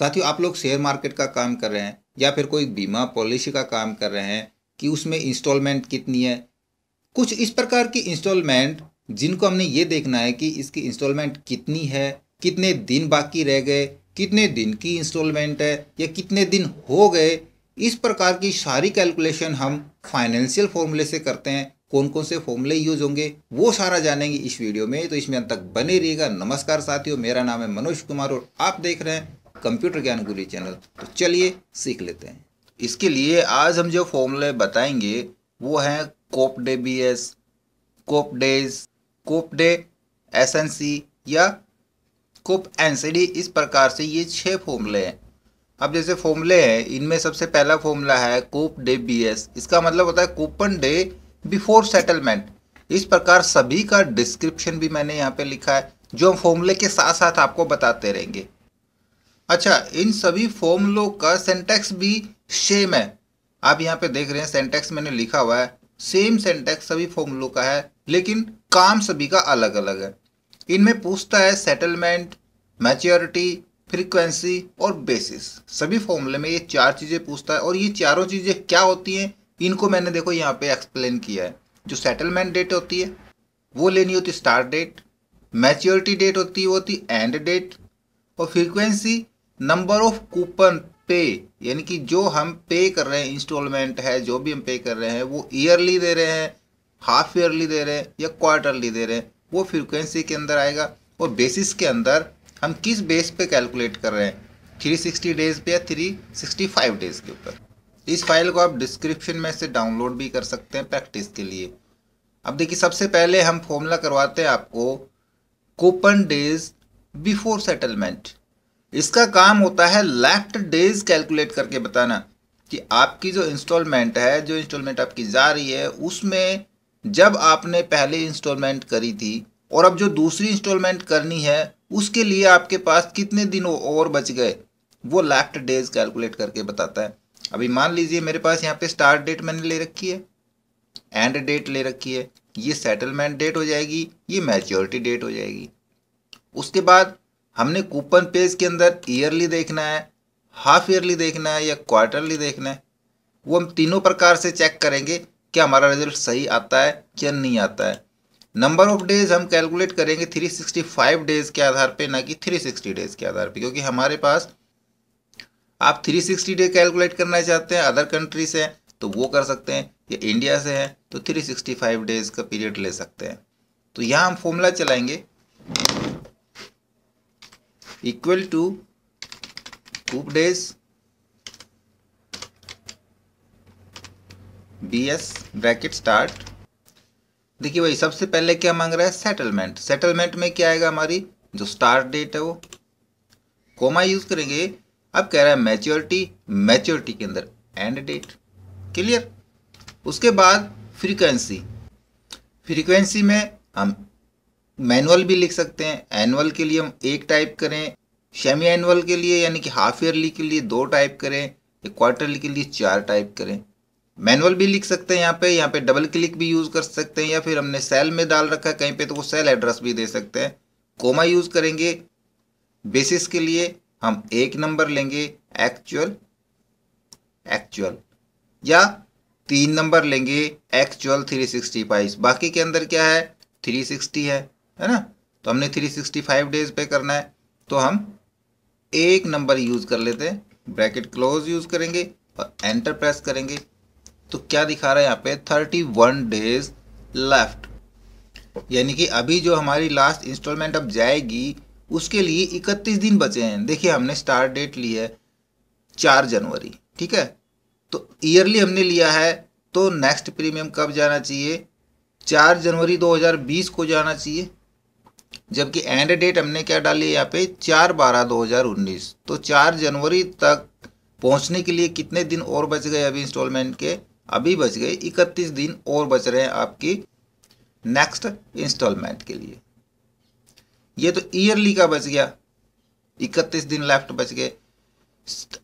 साथियों आप लोग शेयर मार्केट का काम कर रहे हैं या फिर कोई बीमा पॉलिसी का काम कर रहे हैं कि उसमें इंस्टॉलमेंट कितनी है कुछ इस प्रकार की इंस्टॉलमेंट जिनको हमने ये देखना है कि इसकी इंस्टॉलमेंट कितनी है कितने दिन बाकी रह गए कितने दिन की इंस्टॉलमेंट है या कितने दिन हो गए इस प्रकार की सारी कैलकुलेशन हम फाइनेंशियल फॉर्मूले से करते हैं कौन कौन से फॉर्मूले यूज होंगे वो सारा जानेंगे इस वीडियो में तो इसमें अंत तक बने रहिएगा नमस्कार साथियों मेरा नाम है मनोज कुमार और आप देख रहे हैं कंप्यूटर के अनुकूली चैनल तो चलिए सीख लेते हैं इसके लिए आज हम जो फॉर्मूले बताएंगे वो हैं coup day B S coup days coup day S N C या कोप एन सी डी इस प्रकार से ये छः फॉर्मूले हैं अब जैसे फॉर्मूले हैं इनमें सबसे पहला फॉर्मूला है कोप डे बी एस इसका मतलब होता है कूपन डे बिफोर सेटलमेंट इस प्रकार सभी का डिस्क्रिप्शन भी मैंने यहाँ पे लिखा है जो हम फॉर्मूले के साथ साथ आपको बताते रहेंगे अच्छा इन सभी फॉर्मुलों का सेंटेक्स भी सेम है आप यहाँ पे देख रहे हैं सेंटेक्स मैंने लिखा हुआ है सेम सेंटेक्स सभी फॉर्मुलों का है लेकिन काम सभी का अलग अलग है इनमें पूछता है सेटलमेंट मैच्योरिटी फ्रीक्वेंसी और बेसिस सभी फॉर्मूले में ये चार चीज़ें पूछता है और ये चारों चीज़ें क्या होती हैं इनको मैंने देखो यहाँ पे एक्सप्लेन किया है जो सेटलमेंट डेट होती है वो लेनी होती स्टार्ट डेट मैच्योरिटी डेट होती है वो होती एंड डेट और फ्रीक्वेंसी नंबर ऑफ कूपन पे यानी कि जो हम पे कर रहे हैं इंस्टॉलमेंट है जो भी हम पे कर रहे हैं वो ईयरली दे रहे हैं हाफ ईयरली दे रहे हैं या क्वार्टरली दे रहे हैं वो फ्रिक्वेंसी के अंदर आएगा और बेसिस के अंदर हम किस बेस पे कैलकुलेट कर रहे हैं 360 डेज़ पे या 365 डेज़ के ऊपर इस फाइल को आप डिस्क्रिप्शन में से डाउनलोड भी कर सकते हैं प्रैक्टिस के लिए अब देखिए सबसे पहले हम फॉर्मूला करवाते हैं आपको कूपन डेज बिफोर सेटलमेंट इसका काम होता है लेफ्ट डेज कैलकुलेट करके बताना कि आपकी जो इंस्टॉलमेंट है जो इंस्टॉलमेंट आपकी जा रही है उसमें जब आपने पहले इंस्टॉलमेंट करी थी और अब जो दूसरी इंस्टॉलमेंट करनी है उसके लिए आपके पास कितने दिन और बच गए वो लेफ्ट डेज कैलकुलेट करके बताता है अभी मान लीजिए मेरे पास यहाँ पे स्टार्ट डेट मैंने ले रखी है एंड डेट ले रखी है ये सेटलमेंट डेट हो जाएगी ये मैच्योरिटी डेट हो जाएगी उसके बाद हमने कूपन पेज के अंदर ईयरली देखना है हाफ ईयरली देखना है या क्वार्टरली देखना है वो हम तीनों प्रकार से चेक करेंगे कि हमारा रिजल्ट सही आता है या नहीं आता है नंबर ऑफ डेज हम कैलकुलेट करेंगे 365 डेज के आधार पे ना कि 360 डेज के आधार पे क्योंकि हमारे पास आप 360 डे कैलकुलेट करना चाहते हैं अदर कंट्री से हैं तो वो कर सकते हैं या इंडिया से हैं तो 365 डेज का पीरियड ले सकते हैं तो यहाँ हम फॉर्मूला चलाएंगे equal to coup days B S bracket start देखिए भाई सबसे पहले क्या मांग रहा है सेटलमेंट सेटलमेंट में क्या आएगा हमारी जो स्टार्ट डेट है वो कोमा यूज करेंगे अब कह रहा है मैच्योरिटी मैच्योरिटी के अंदर एंड डेट क्लियर उसके बाद फ्रीक्वेंसी फ्रीक्वेंसी में हम मैनुअल भी लिख सकते हैं एनुअल के लिए हम एक टाइप करें सेमी एनुअल के लिए यानी कि हाफ ईयरली के लिए दो टाइप करें क्वार्टरली के लिए चार टाइप करें मैनुअल भी लिख सकते हैं यहाँ पे यहाँ पे डबल क्लिक भी यूज़ कर सकते हैं या फिर हमने सेल में डाल रखा है कहीं पे तो वो सेल एड्रेस भी दे सकते हैं कोमा यूज़ करेंगे बेसिस के लिए हम एक नंबर लेंगे एक्चुअल एक्चुअल या तीन नंबर लेंगे एक्चुअल थ्री सिक्सटी बाकी के अंदर क्या है थ्री सिक्सटी है है ना तो हमने 365 डेज पे करना है तो हम एक नंबर यूज़ कर लेते हैं ब्रैकेट क्लोज यूज़ करेंगे और एंटर प्रेस करेंगे तो क्या दिखा रहा है यहाँ पे 31 डेज लेफ्ट यानी कि अभी जो हमारी लास्ट इंस्टॉलमेंट अब जाएगी उसके लिए इकतीस दिन बचे हैं देखिए हमने स्टार्ट डेट ली है चार जनवरी ठीक है तो ईयरली हमने लिया है तो नेक्स्ट प्रीमियम कब जाना चाहिए चार जनवरी 2020 को जाना चाहिए जबकि एंड डेट हमने क्या डाली यहाँ पे चार बारह दो हज़ार उन्नीस तो चार जनवरी तक पहुंचने के लिए कितने दिन और बच गए अभी इंस्टॉलमेंट के अभी बच गए इकतीस दिन और बच रहे हैं आपकी नेक्स्ट इंस्टॉलमेंट के लिए ये तो ईयरली का बच गया इकतीस दिन लेफ्ट बच गए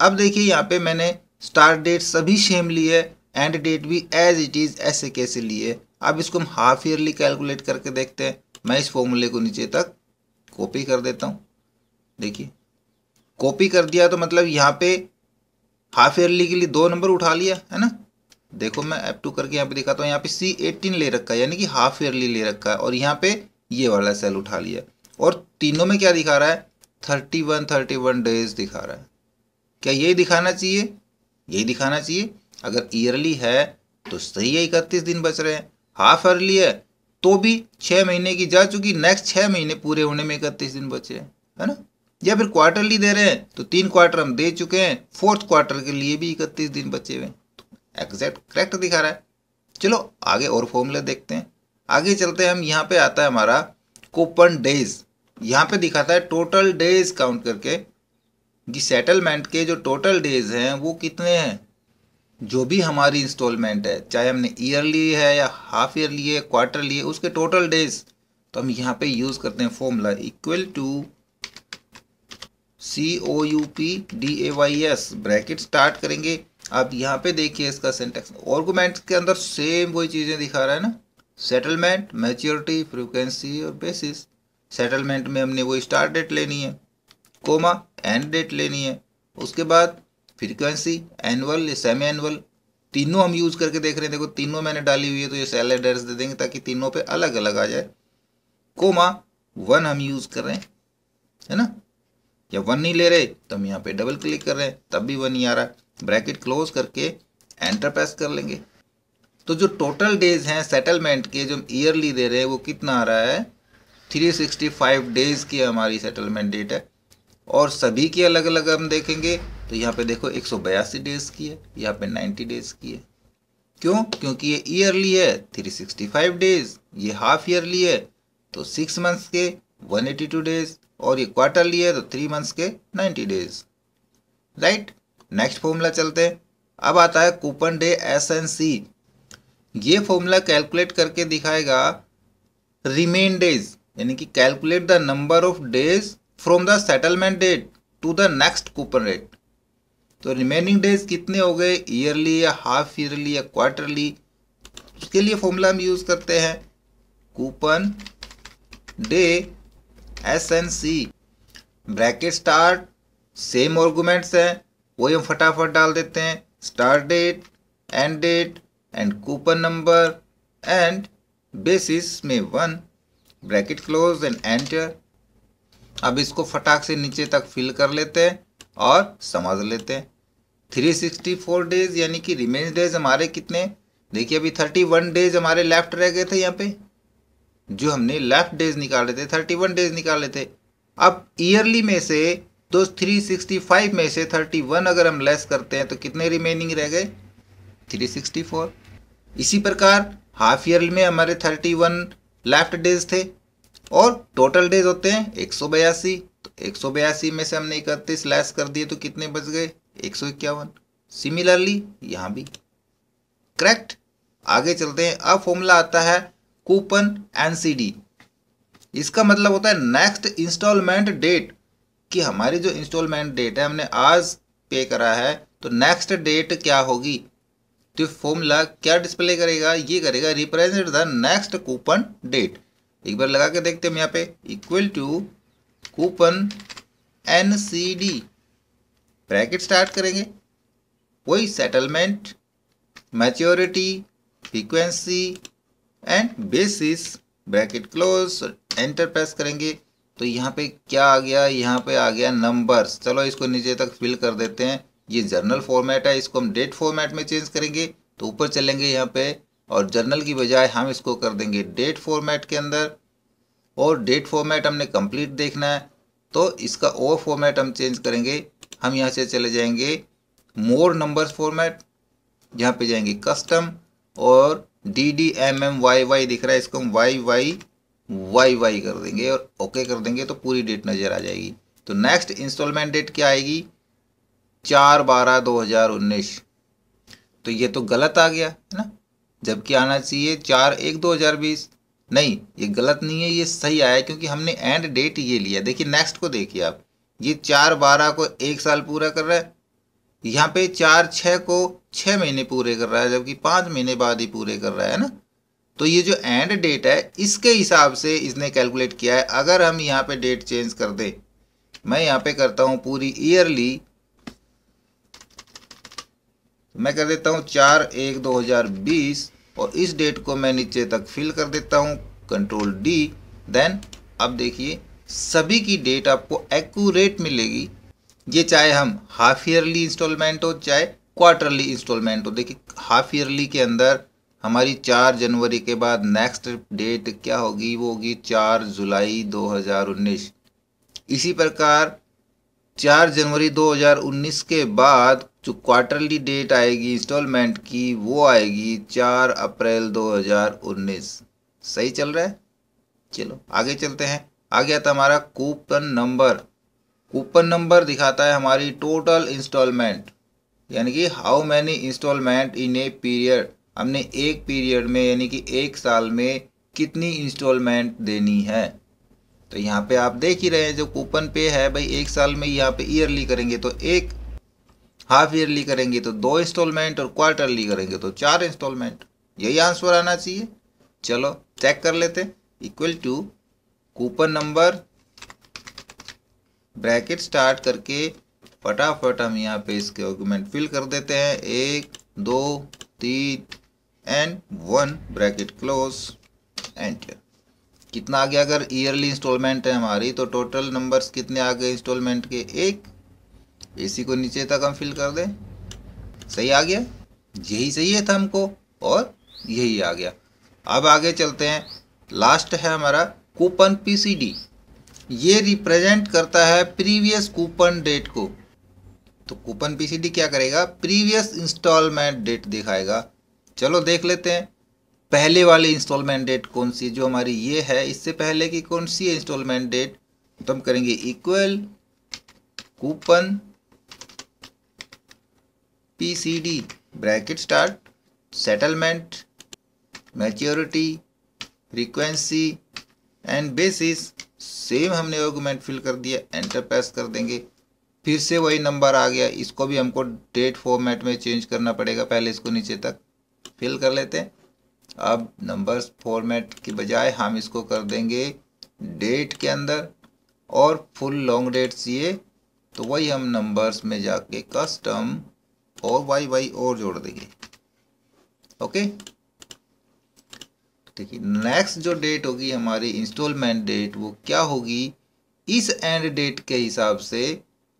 अब देखिए यहाँ पे मैंने स्टार्ट डेट सभी सेम ली है एंड डेट भी एज इट इज़ ऐसे कैसे लिए अब इसको हम हाफ ईयरली कैलकुलेट करके देखते हैं मैं इस फॉर्मूले को नीचे तक कॉपी कर देता हूँ देखिए कॉपी कर दिया तो मतलब यहाँ पे हाफ ईयरली के लिए दो नंबर उठा लिया है ना देखो मैं एप टू करके यहाँ पे दिखाता हूँ यहाँ पे सी एटीन ले रखा है यानी कि हाफ ईयरली ले रखा है और यहाँ पे ये वाला सेल उठा लिया और तीनों में क्या दिखा रहा है thirty one thirty one days दिखा रहा है क्या यही दिखाना चाहिए यही दिखाना चाहिए अगर ईयरली है तो सही है इकतीस दिन बच रहे हैं हाफ ईयरली है तो भी छः महीने की जा चुकी नेक्स्ट छः महीने पूरे होने में इकतीस दिन बचे हैं है ना या फिर क्वार्टरली दे रहे हैं तो तीन क्वार्टर हम दे चुके हैं फोर्थ क्वार्टर के लिए भी इकतीस दिन बचे हुए तो एग्जैक्ट करेक्ट दिखा रहा है चलो आगे और फॉर्मूला देखते हैं आगे चलते हैं हम यहाँ पे आता है हमारा कूपन डेज यहाँ पे दिखाता है टोटल डेज काउंट करके जी सेटलमेंट के जो टोटल डेज हैं वो कितने हैं जो भी हमारी इंस्टॉलमेंट है चाहे हमने ईयरली है या हाफ ईयरली है क्वार्टरली है उसके टोटल डेज तो हम यहाँ पे यूज़ करते हैं formula equal to C O U P D A Y S bracket start करेंगे आप यहाँ पे देखिए इसका सेंटेक्स ऑर्गूमेंट के अंदर सेम वही चीज़ें दिखा रहा है ना सेटलमेंट मेच्योरिटी फ्रिक्वेंसी और बेसिस सेटलमेंट में हमने वो स्टार्ट डेट लेनी है कोमा एंड डेट लेनी है उसके बाद फ्रीक्वेंसी एनुअल सेमी एनुअल तीनों हम यूज़ करके देख रहे हैं देखो तीनों मैंने डाली हुई है तो ये सेल एड्रेस दे देंगे ताकि तीनों पे अलग अलग आ जाए कोमा वन हम यूज़ कर रहे हैं है ना या वन नहीं ले रहे तो हम यहाँ पे डबल क्लिक कर रहे हैं तब भी वन ही आ रहा है ब्रैकेट क्लोज करके एंटर प्रेस कर लेंगे तो जो टोटल डेज हैं सेटलमेंट के जो हम ईयरली दे रहे हैं वो कितना आ रहा है 365 डेज की हमारी सेटलमेंट डेट है और सभी की अलग अलग हम देखेंगे तो यहाँ पे देखो एक डेज की है यहाँ पे 90 डेज की है क्यों क्योंकि ये ईयरली है 365 डेज ये हाफ ईयरली है तो सिक्स मंथ्स के 182 डेज और ये क्वार्टरली है तो थ्री मंथ्स के 90 डेज राइट नेक्स्ट फॉर्मूला चलते हैं अब आता है coupon day S N C ये फॉर्मूला कैलकुलेट करके दिखाएगा रिमेन डेज यानी कि calculate the number of days from the settlement date to the next coupon rate तो रिमेनिंग डेज कितने हो गए ईयरली या हाफ ईयरली या क्वार्टरली उसके लिए फॉर्मूला हम यूज़ करते हैं coupon day S N C bracket start same arguments हैं वही हम फटाफट डाल देते हैं start date end date and coupon number and basis में one bracket close and enter अब इसको फटाक से नीचे तक फिल कर लेते हैं और समझ लेते हैं थ्री सिक्सटी फोर डेज यानी कि रिमेन डेज हमारे कितने देखिए अभी थर्टी वन डेज हमारे लेफ्ट रह गए थे यहाँ पे जो हमने लेफ्ट डेज निकाले थे थर्टी वन डेज निकाले थे अब ईयरली में से तो थ्री सिक्सटी फाइव में से थर्टी वन अगर हम लेस करते हैं तो कितने रिमेनिंग रह गए थ्री सिक्सटी फोर इसी प्रकार हाफ ईयरली में हमारे थर्टी वन लेफ्ट डेज थे और टोटल डेज होते हैं एक सौ बयासी एक सौ बयासी में से हमने इकतीस लैस कर दिए तो कितने बच गए एक सौ इक्यावन सिमिलरली यहाँ भी करेक्ट आगे चलते हैं अब फॉर्मूला आता है कूपन एनसीडी इसका मतलब होता है नेक्स्ट इंस्टॉलमेंट डेट कि हमारी जो इंस्टॉलमेंट डेट है हमने आज पे करा है तो नेक्स्ट डेट क्या होगी तो फॉर्मूला क्या डिस्प्ले करेगा ये करेगा represent the next coupon date एक बार लगा के देखते हैं यहाँ पे equal to coupon N C D bracket start करेंगे वही settlement maturity frequency and basis bracket close enter press करेंगे तो यहाँ पे क्या आ गया यहाँ पे आ गया नंबर्स चलो इसको नीचे तक फिल कर देते हैं ये जर्नल फॉर्मेट है इसको हम डेट फॉर्मेट में चेंज करेंगे तो ऊपर चलेंगे यहाँ पे और जर्नल की बजाय हम इसको कर देंगे डेट फॉर्मेट के अंदर और डेट फॉर्मेट हमने कंप्लीट देखना है तो इसका और फॉर्मेट हम चेंज करेंगे हम यहाँ से चले जाएंगे मोर नंबर्स फॉर्मेट यहाँ पे जाएंगे कस्टम और D D M M Y Y दिख रहा है इसको हम वाई वाई वाई वाई कर देंगे और ओके कर देंगे तो पूरी डेट नज़र आ जाएगी तो नेक्स्ट इंस्टॉलमेंट डेट क्या आएगी चार बारह दो हज़ार उन्नीस तो ये तो गलत आ गया है ना जबकि आना चाहिए चार एक दो हज़ार बीस नहीं ये गलत नहीं है ये सही आया क्योंकि हमने एंड डेट ये लिया देखिए नेक्स्ट को देखिए आप ये चार बारह को एक साल पूरा कर रहा है यहाँ पे चार छः को छः महीने पूरे कर रहा है जबकि पाँच महीने बाद ही पूरे कर रहा है ना तो ये जो एंड डेट है इसके हिसाब से इसने कैलकुलेट किया है अगर हम यहाँ पे डेट चेंज कर दें मैं यहाँ पे करता हूँ पूरी ईयरली मैं कर देता हूँ चार एक दो हज़ार बीस और इस डेट को मैं नीचे तक फिल कर देता हूँ कंट्रोल डी देन अब देखिए सभी की डेट आपको एक्यूरेट मिलेगी ये चाहे हम हाफ ईयरली इंस्टॉलमेंट हो चाहे क्वार्टरली इंस्टॉलमेंट हो देखिए हाफ ईयरली के अंदर हमारी चार जनवरी के बाद नेक्स्ट डेट क्या होगी वो होगी चार जुलाई 2019 इसी प्रकार चार जनवरी 2019 के बाद जो क्वार्टरली डेट आएगी इंस्टॉलमेंट की वो आएगी चार अप्रैल 2019 सही चल रहा है चलो आगे चलते हैं आ गया था हमारा कूपन नंबर कूपन नंबर दिखाता है हमारी टोटल इंस्टॉलमेंट यानी कि how many installment in a period हमने एक पीरियड में यानी कि एक साल में कितनी इंस्टॉलमेंट देनी है तो यहाँ पे आप देख ही रहे हैं जो कूपन पे है भाई एक साल में यहाँ पे ईयरली करेंगे तो एक हाफ ईयरली करेंगे तो दो इंस्टॉलमेंट और क्वार्टरली करेंगे तो चार इंस्टॉलमेंट यही आंसर आना चाहिए चलो चेक कर लेते equal to coupon number bracket start करके फटाफट हम यहाँ पे इसके ऑर्गूमेंट फिल कर देते हैं एक दो तीन and one bracket close enter कितना आ गया अगर ईयरली इंस्टॉलमेंट है हमारी तो टोटल नंबर्स कितने आ गए इंस्टॉलमेंट के एक इसी को नीचे तक हम फिल कर दें सही आ गया यही चाहिए था हमको और यही आ गया अब आगे चलते हैं लास्ट है हमारा कूपन पीसीडी ये रिप्रेजेंट करता है प्रीवियस कूपन डेट को तो कूपन पीसीडी क्या करेगा प्रीवियस इंस्टॉलमेंट डेट दिखाएगा चलो देख लेते हैं पहले वाली इंस्टॉलमेंट डेट कौन सी जो हमारी ये है इससे पहले की कौन सी है इंस्टॉलमेंट डेट तो हम करेंगे equal coupon P C D bracket start settlement maturity frequency and basis same हमने ऑर्गूमेंट फिल कर दिया एंटर प्रेस कर देंगे फिर से वही नंबर आ गया इसको भी हमको डेट फॉर्मेट में चेंज करना पड़ेगा पहले इसको नीचे तक फिल कर लेते हैं अब नंबर्स फॉर्मेट के बजाय हम इसको कर देंगे डेट के अंदर और फुल लॉन्ग डेट्स ये तो वही हम नंबर्स में जाके कस्टम और वाई वाई और जोड़ देंगे ओके ठीक है नेक्स्ट जो डेट होगी हमारी इंस्टॉलमेंट डेट वो क्या होगी इस एंड डेट के हिसाब से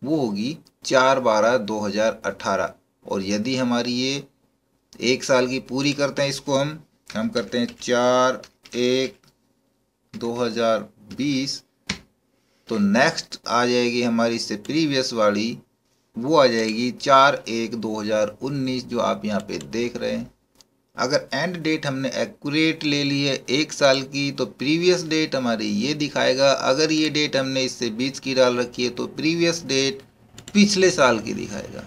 वो होगी चार बारह दो हज़ार अट्ठारह और यदि हमारी ये एक साल की पूरी करते हैं इसको हम हम करते हैं चार एक दो हज़ार बीस तो नेक्स्ट आ जाएगी हमारी इससे प्रीवियस वाली वो आ जाएगी चार एक दो हज़ार उन्नीस जो आप यहाँ पे देख रहे हैं अगर एंड डेट हमने एक्यूरेट ले ली है एक साल की तो प्रीवियस डेट हमारी ये दिखाएगा अगर ये डेट हमने इससे बीच की डाल रखी है तो प्रीवियस डेट पिछले साल की दिखाएगा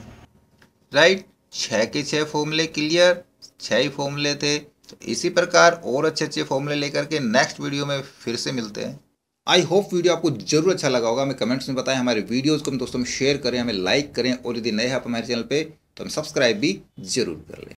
राइट छः के छः फॉर्मूले क्लियर छः ही फॉर्मूले थे तो इसी प्रकार और अच्छे अच्छे फॉर्मूले लेकर के नेक्स्ट वीडियो में फिर से मिलते हैं आई होप वीडियो आपको जरूर अच्छा लगा होगा हमें कमेंट्स में बताएं हमारे वीडियोज़ को हम दोस्तों में शेयर करें हमें लाइक करें और यदि नए हैं आप हमारे चैनल पर तो हम सब्सक्राइब भी जरूर कर लें